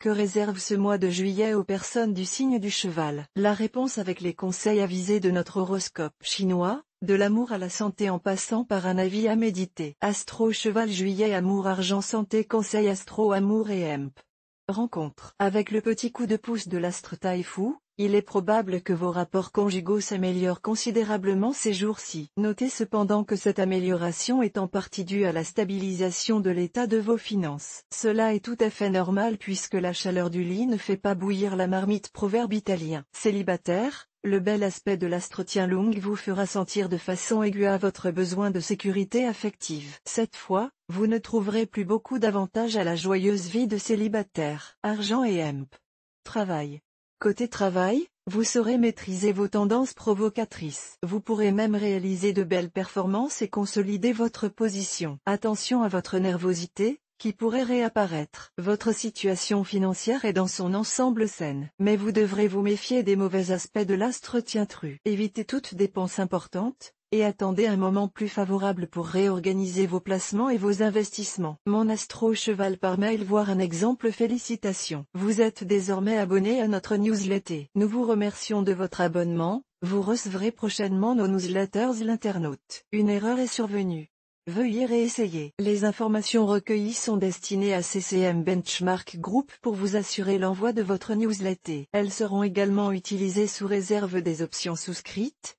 Que réserve ce mois de juillet aux personnes du signe du cheval La réponse avec les conseils avisés de notre horoscope chinois, de l'amour à la santé en passant par un avis à méditer. Astro cheval juillet amour argent santé conseil astro amour et EMP Rencontre. Avec le petit coup de pouce de l'astre Taifu, il est probable que vos rapports conjugaux s'améliorent considérablement ces jours-ci. Notez cependant que cette amélioration est en partie due à la stabilisation de l'état de vos finances. Cela est tout à fait normal puisque la chaleur du lit ne fait pas bouillir la marmite proverbe italien. Célibataire, le bel aspect de l'astrotien long vous fera sentir de façon aiguë à votre besoin de sécurité affective. Cette fois, vous ne trouverez plus beaucoup d'avantages à la joyeuse vie de célibataire. Argent et emp. Travail. Côté travail, vous saurez maîtriser vos tendances provocatrices. Vous pourrez même réaliser de belles performances et consolider votre position. Attention à votre nervosité, qui pourrait réapparaître. Votre situation financière est dans son ensemble saine, mais vous devrez vous méfier des mauvais aspects de l'astre tientru. Évitez toute dépense importante, et attendez un moment plus favorable pour réorganiser vos placements et vos investissements. Mon astro cheval par mail voir un exemple félicitations. Vous êtes désormais abonné à notre newsletter. Nous vous remercions de votre abonnement, vous recevrez prochainement nos newsletters l'internaute. Une erreur est survenue. Veuillez réessayer. Les informations recueillies sont destinées à CCM Benchmark Group pour vous assurer l'envoi de votre newsletter. Elles seront également utilisées sous réserve des options souscrites,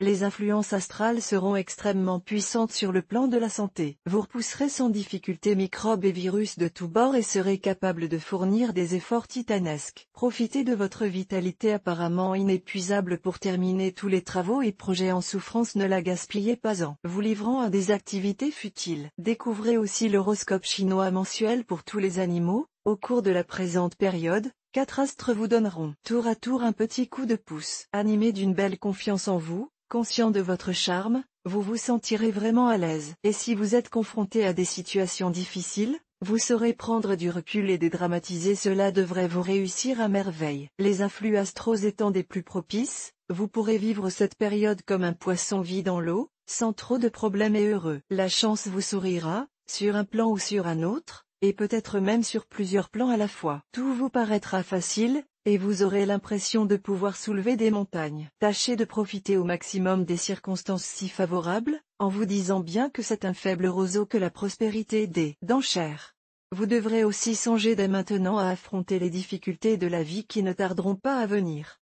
Les influences astrales seront extrêmement puissantes sur le plan de la santé. Vous repousserez sans difficulté microbes et virus de tous bords et serez capable de fournir des efforts titanesques. Profitez de votre vitalité apparemment inépuisable pour terminer tous les travaux et projets en souffrance ne la gaspillez pas en vous livrant à des activités futiles. Découvrez aussi l'horoscope chinois mensuel pour tous les animaux, au cours de la présente période, quatre astres vous donneront tour à tour un petit coup de pouce. Animé d'une belle confiance en vous, Conscient de votre charme, vous vous sentirez vraiment à l'aise. Et si vous êtes confronté à des situations difficiles, vous saurez prendre du recul et dédramatiser cela devrait vous réussir à merveille. Les influx astros étant des plus propices, vous pourrez vivre cette période comme un poisson vit dans l'eau, sans trop de problèmes et heureux. La chance vous sourira, sur un plan ou sur un autre, et peut-être même sur plusieurs plans à la fois. Tout vous paraîtra facile, et vous aurez l'impression de pouvoir soulever des montagnes. Tâchez de profiter au maximum des circonstances si favorables, en vous disant bien que c'est un faible roseau que la prospérité des chères. Vous devrez aussi songer dès maintenant à affronter les difficultés de la vie qui ne tarderont pas à venir.